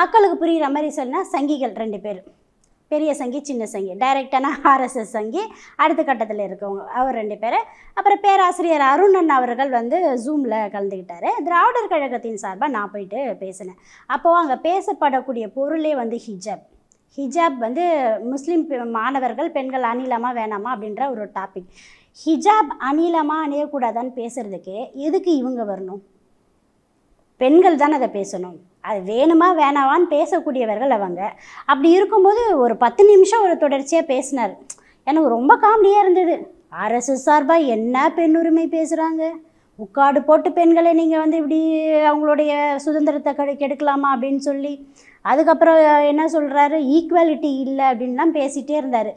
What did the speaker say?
மக்களுக்கு புரிகிற மாதிரி சொன்னால் சங்கிகள் ரெண்டு பேர் பெரிய சங்கி சின்ன சங்கி டைரெக்டான ஆர்எஸ்எஸ் சங்கி அடுத்த கட்டத்தில் இருக்கவங்க அவர் ரெண்டு பேர் அப்புறம் பேராசிரியர் அருணன் அவர்கள் வந்து ஜூமில் கலந்துக்கிட்டார் திராவிடர் கழகத்தின் சார்பாக நான் போயிட்டு பேசினேன் அப்போது அங்கே பேசப்படக்கூடிய பொருளே வந்து ஹிஜாப் ஹிஜாப் வந்து முஸ்லீம் மாணவர்கள் பெண்கள் அணிலாமா வேணாமா அப்படின்ற ஒரு டாபிக் ஹிஜாப் அணிலமாக அணியக்கூடாதான்னு பேசுகிறதுக்கு எதுக்கு இவங்க வரணும் பெண்கள் தான் அதை பேசணும் அது வேணுமா வேணாவான்னு பேசக்கூடியவர்கள் அவங்க அப்படி இருக்கும்போது ஒரு பத்து நிமிஷம் ஒரு தொடர்ச்சியாக பேசினார் எனக்கு ரொம்ப காமெடியாக இருந்தது ஆர்எஸ்எஸ் சார்பாக என்ன பெண் உரிமை பேசுகிறாங்க உட்காடு போட்டு பெண்களை நீங்கள் வந்து இப்படி அவங்களுடைய சுதந்திரத்தை கெடு கெடுக்கலாமா அப்படின்னு சொல்லி அதுக்கப்புறம் என்ன சொல்கிறாரு ஈக்குவாலிட்டி இல்லை அப்படின்லாம் பேசிகிட்டே இருந்தார்